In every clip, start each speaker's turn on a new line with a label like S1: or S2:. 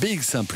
S1: Big Saint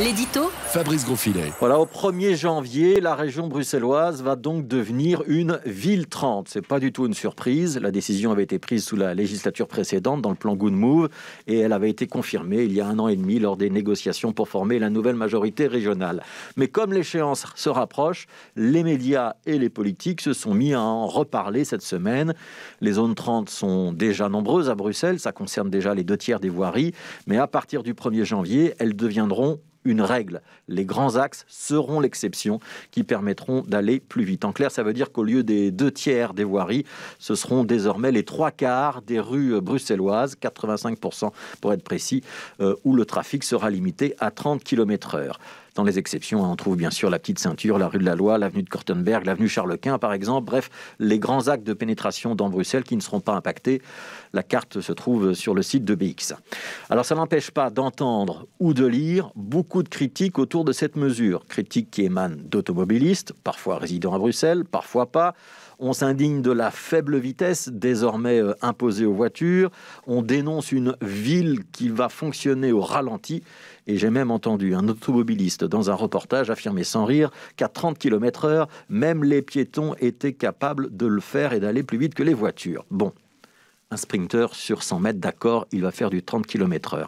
S1: L'édito Fabrice Grosfilet. Voilà, au 1er janvier, la région bruxelloise va donc devenir une ville 30. C'est pas du tout une surprise. La décision avait été prise sous la législature précédente dans le plan Good Move et elle avait été confirmée il y a un an et demi lors des négociations pour former la nouvelle majorité régionale. Mais comme l'échéance se rapproche, les médias et les politiques se sont mis à en reparler cette semaine. Les zones 30 sont déjà nombreuses à Bruxelles, ça concerne déjà les deux tiers des voiries, mais à partir du 1er janvier, elles deviendront une règle. Les grands axes seront l'exception qui permettront d'aller plus vite. En clair, ça veut dire qu'au lieu des deux tiers des voiries, ce seront désormais les trois quarts des rues bruxelloises, 85% pour être précis, euh, où le trafic sera limité à 30 km/h. Dans les exceptions, on trouve bien sûr la petite ceinture, la rue de la Loi, l'avenue de Kortenberg, l'avenue Charles Quint, par exemple. Bref, les grands actes de pénétration dans Bruxelles qui ne seront pas impactés. La carte se trouve sur le site de BX. Alors, ça n'empêche pas d'entendre ou de lire beaucoup de critiques autour de cette mesure. Critiques qui émanent d'automobilistes, parfois résidents à Bruxelles, parfois pas on s'indigne de la faible vitesse désormais euh, imposée aux voitures. On dénonce une ville qui va fonctionner au ralenti. Et j'ai même entendu un automobiliste dans un reportage affirmer sans rire qu'à 30 km/h, même les piétons étaient capables de le faire et d'aller plus vite que les voitures. Bon, un sprinter sur 100 mètres, d'accord, il va faire du 30 km/h.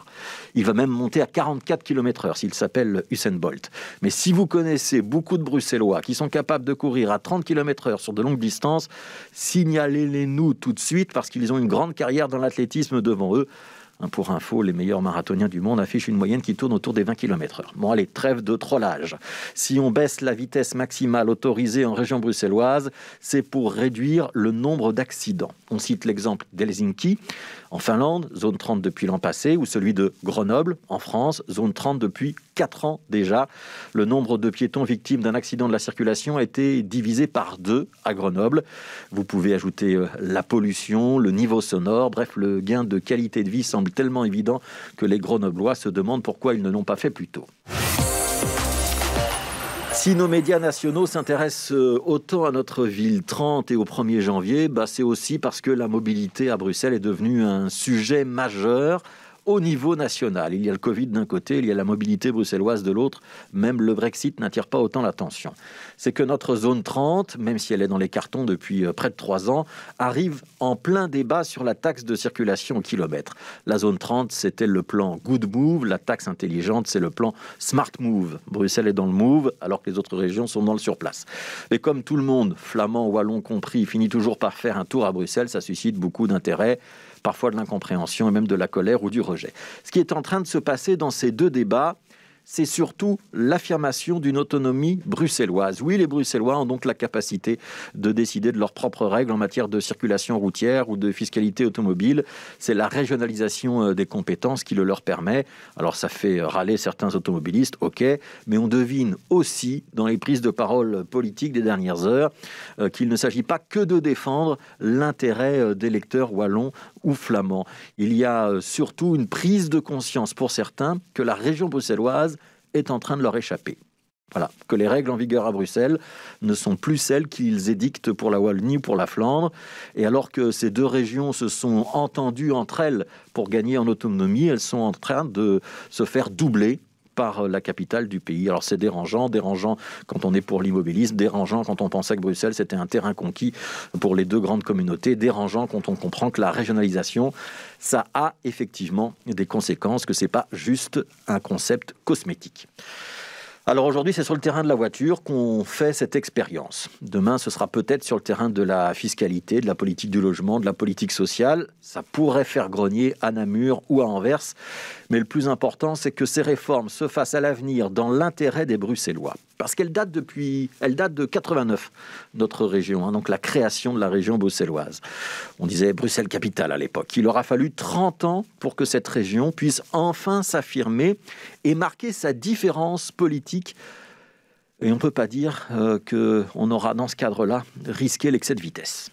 S1: Il va même monter à 44 km/h s'il s'appelle Usain Bolt. Mais si vous connaissez beaucoup de Bruxellois qui sont capables de courir à 30 km/h sur de longues distances, signalez-les nous tout de suite parce qu'ils ont une grande carrière dans l'athlétisme devant eux pour info, les meilleurs marathoniens du monde affichent une moyenne qui tourne autour des 20 km/h. Bon, allez, trêve de trollage. Si on baisse la vitesse maximale autorisée en région bruxelloise, c'est pour réduire le nombre d'accidents. On cite l'exemple d'Helsinki en Finlande, zone 30 depuis l'an passé, ou celui de Grenoble en France, zone 30 depuis 4 ans déjà. Le nombre de piétons victimes d'un accident de la circulation a été divisé par deux à Grenoble. Vous pouvez ajouter euh, la pollution, le niveau sonore, bref, le gain de qualité de vie semble tellement évident que les Grenoblois se demandent pourquoi ils ne l'ont pas fait plus tôt. Si nos médias nationaux s'intéressent euh, autant à notre ville 30 et au 1er janvier, bah c'est aussi parce que la mobilité à Bruxelles est devenue un sujet majeur au niveau national. Il y a le Covid d'un côté, il y a la mobilité bruxelloise de l'autre. Même le Brexit n'attire pas autant l'attention. C'est que notre zone 30, même si elle est dans les cartons depuis euh, près de trois ans, arrive en plein débat sur la taxe de circulation au kilomètre. La zone 30, c'était le plan Good Move. La taxe intelligente, c'est le plan Smart Move. Bruxelles est dans le move, alors que les autres régions sont dans le surplace. Et comme tout le monde, flamand, wallon compris, finit toujours par faire un tour à Bruxelles, ça suscite beaucoup d'intérêt parfois de l'incompréhension et même de la colère ou du rejet. Ce qui est en train de se passer dans ces deux débats, c'est surtout l'affirmation d'une autonomie bruxelloise. Oui, les Bruxellois ont donc la capacité de décider de leurs propres règles en matière de circulation routière ou de fiscalité automobile. C'est la régionalisation euh, des compétences qui le leur permet. Alors ça fait râler certains automobilistes, ok, mais on devine aussi dans les prises de parole politiques des dernières heures euh, qu'il ne s'agit pas que de défendre l'intérêt euh, des lecteurs wallons ou flamands. Il y a surtout une prise de conscience pour certains que la région bruxelloise est en train de leur échapper. Voilà, que les règles en vigueur à Bruxelles ne sont plus celles qu'ils édictent pour la Wallonie ou pour la Flandre. Et alors que ces deux régions se sont entendues entre elles pour gagner en autonomie, elles sont en train de se faire doubler par la capitale du pays. Alors c'est dérangeant, dérangeant quand on est pour l'immobilisme, dérangeant quand on pensait que Bruxelles c'était un terrain conquis pour les deux grandes communautés, dérangeant quand on comprend que la régionalisation, ça a effectivement des conséquences, que c'est pas juste un concept cosmétique. Alors aujourd'hui, c'est sur le terrain de la voiture qu'on fait cette expérience. Demain, ce sera peut-être sur le terrain de la fiscalité, de la politique du logement, de la politique sociale. Ça pourrait faire grogner à Namur ou à Anvers. Mais le plus important, c'est que ces réformes se fassent à l'avenir dans l'intérêt des Bruxellois parce qu'elle date depuis, elle date de 89, notre région, hein, donc la création de la région bruxelloise. On disait Bruxelles capitale à l'époque. Il aura fallu 30 ans pour que cette région puisse enfin s'affirmer et marquer sa différence politique. Et on ne peut pas dire euh, qu'on aura, dans ce cadre-là, risqué l'excès de vitesse.